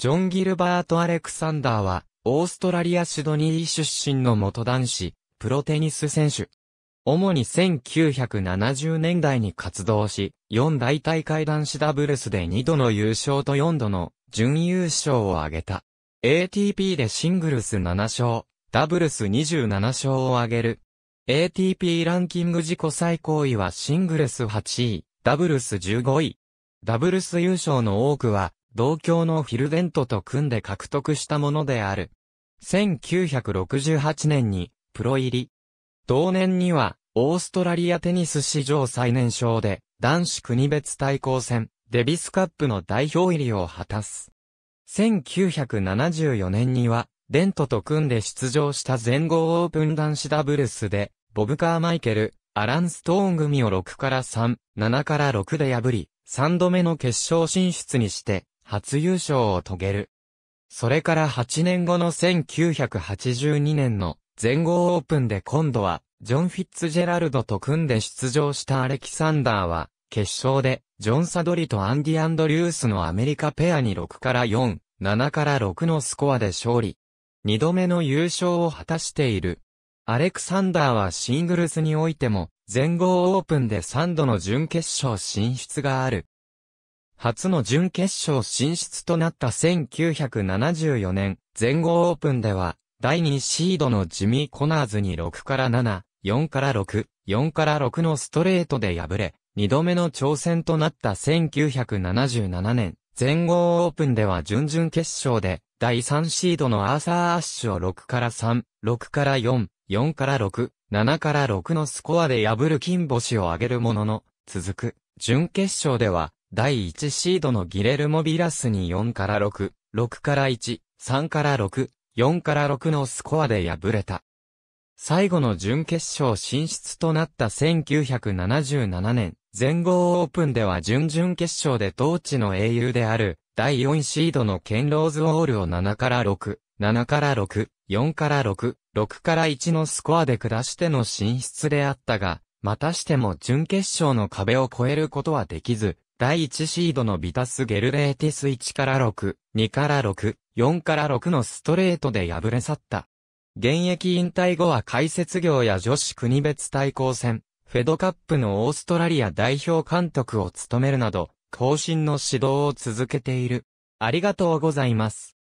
ジョン・ギルバート・アレクサンダーは、オーストラリア・シドニー出身の元男子、プロテニス選手。主に1970年代に活動し、4大大会男子ダブルスで2度の優勝と4度の準優勝を挙げた。ATP でシングルス7勝、ダブルス27勝を挙げる。ATP ランキング自己最高位はシングルス8位、ダブルス15位。ダブルス優勝の多くは同郷のフィルデントと組んで獲得したものである。1968年にプロ入り。同年には、オーストラリアテニス史上最年少で、男子国別対抗戦、デビスカップの代表入りを果たす。1974年には、デントと組んで出場した全豪オープン男子ダブルスで、ボブ・カーマイケル、アラン・ストーン組を6から3、7から6で破り、3度目の決勝進出にして、初優勝を遂げる。それから8年後の1982年の全豪オープンで今度は、ジョン・フィッツジェラルドと組んで出場したアレキサンダーは、決勝で、ジョン・サドリとアンディ・アンドリュースのアメリカペアに6から4、7から6のスコアで勝利。2度目の優勝を果たしている。アレクサンダーはシングルスにおいても、全豪オープンで3度の準決勝進出がある。初の準決勝進出となった1974年、全豪オープンでは、第2シードのジミー・コナーズに6から7、4から6、4から6のストレートで敗れ、2度目の挑戦となった1977年、全豪オープンでは準々決勝で、第3シードのアーサー・アッシュを6から3、6から4、4から6、7から6のスコアで破る金星を挙げるものの、続く、準決勝では、第1シードのギレルモ・ビラスに4から6、6から1、3から6、4から6のスコアで敗れた。最後の準決勝進出となった1977年、全豪オープンでは準々決勝で当地の英雄である、第4シードのケンローズ・ウォールを7から6、7から6、4から6、6から1のスコアで下しての進出であったが、またしても準決勝の壁を越えることはできず、第1シードのビタス・ゲルレーティス1から6、2から6、4から6のストレートで敗れ去った。現役引退後は解説業や女子国別対抗戦、フェドカップのオーストラリア代表監督を務めるなど、更新の指導を続けている。ありがとうございます。